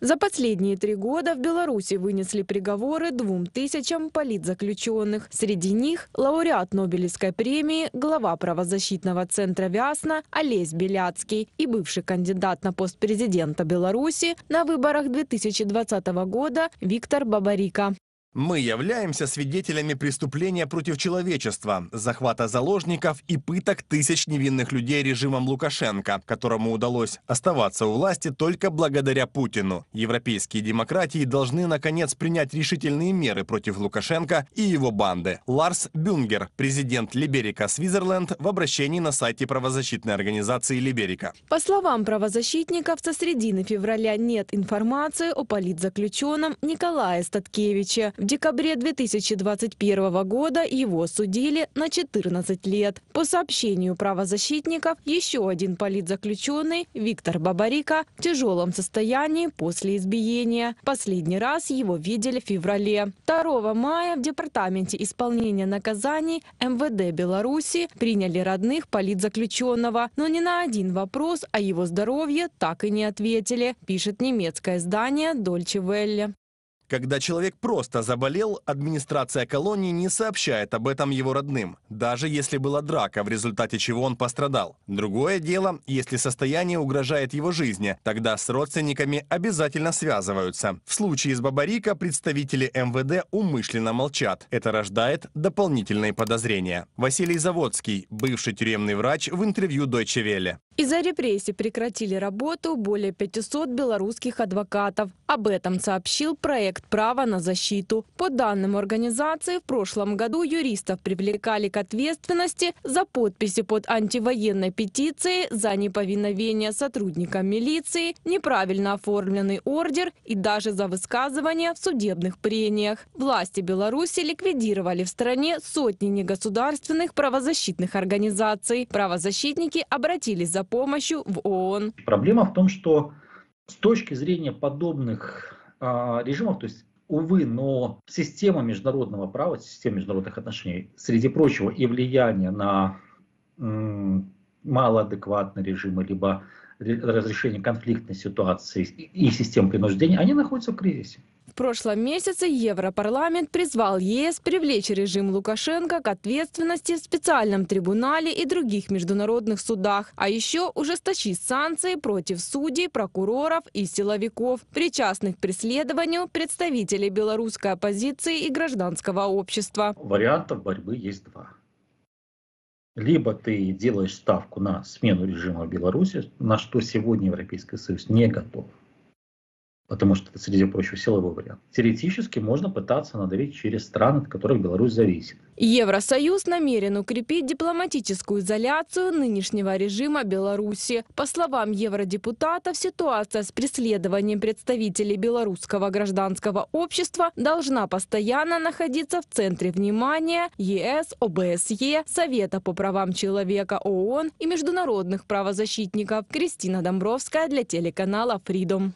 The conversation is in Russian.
За последние три года в Беларуси вынесли приговоры двум тысячам политзаключенных. Среди них лауреат Нобелевской премии, глава правозащитного центра «Вясна» Олесь Беляцкий и бывший кандидат на пост президента Беларуси на выборах 2020 года Виктор Бабарика. Мы являемся свидетелями преступления против человечества, захвата заложников и пыток тысяч невинных людей режимом Лукашенко, которому удалось оставаться у власти только благодаря Путину. Европейские демократии должны, наконец, принять решительные меры против Лукашенко и его банды. Ларс Бюнгер, президент Либерика Свизерленд, в обращении на сайте правозащитной организации Либерика. По словам правозащитников, со средины февраля нет информации о политзаключенном Николае Статкевиче. В декабре 2021 года его судили на 14 лет. По сообщению правозащитников, еще один политзаключенный, Виктор Бабарика, в тяжелом состоянии после избиения. Последний раз его видели в феврале. 2 мая в Департаменте исполнения наказаний МВД Беларуси приняли родных политзаключенного, но ни на один вопрос о его здоровье так и не ответили, пишет немецкое издание Deutsche Welle. Когда человек просто заболел, администрация колонии не сообщает об этом его родным, даже если была драка, в результате чего он пострадал. Другое дело, если состояние угрожает его жизни, тогда с родственниками обязательно связываются. В случае с Бабарика представители МВД умышленно молчат. Это рождает дополнительные подозрения. Василий Заводский, бывший тюремный врач в интервью Deutsche Welle. Из-за репрессий прекратили работу более 500 белорусских адвокатов. Об этом сообщил проект «Право на защиту». По данным организации, в прошлом году юристов привлекали к ответственности за подписи под антивоенной петицией, за неповиновение сотрудникам милиции, неправильно оформленный ордер и даже за высказывания в судебных прениях. Власти Беларуси ликвидировали в стране сотни негосударственных правозащитных организаций. Правозащитники обратились за помощью в ООН. Проблема в том, что с точки зрения подобных э, режимов, то есть Увы, но система международного права, система международных отношений, среди прочего, и влияние на м, малоадекватные режимы, либо разрешение конфликтной ситуации и систем принуждения, они находятся в кризисе прошлом месяце Европарламент призвал ЕС привлечь режим Лукашенко к ответственности в специальном трибунале и других международных судах, а еще ужесточить санкции против судей, прокуроров и силовиков, причастных к преследованию представителей белорусской оппозиции и гражданского общества. Вариантов борьбы есть два. Либо ты делаешь ставку на смену режима в Беларуси, на что сегодня Европейский Союз не готов – потому что это, среди прочего, силовой вариант. Теоретически можно пытаться надавить через страны, от которых Беларусь зависит. Евросоюз намерен укрепить дипломатическую изоляцию нынешнего режима Беларуси. По словам евродепутатов, ситуация с преследованием представителей белорусского гражданского общества должна постоянно находиться в центре внимания ЕС, ОБСЕ, Совета по правам человека ООН и международных правозащитников. Кристина Домбровская для телеканала Freedom.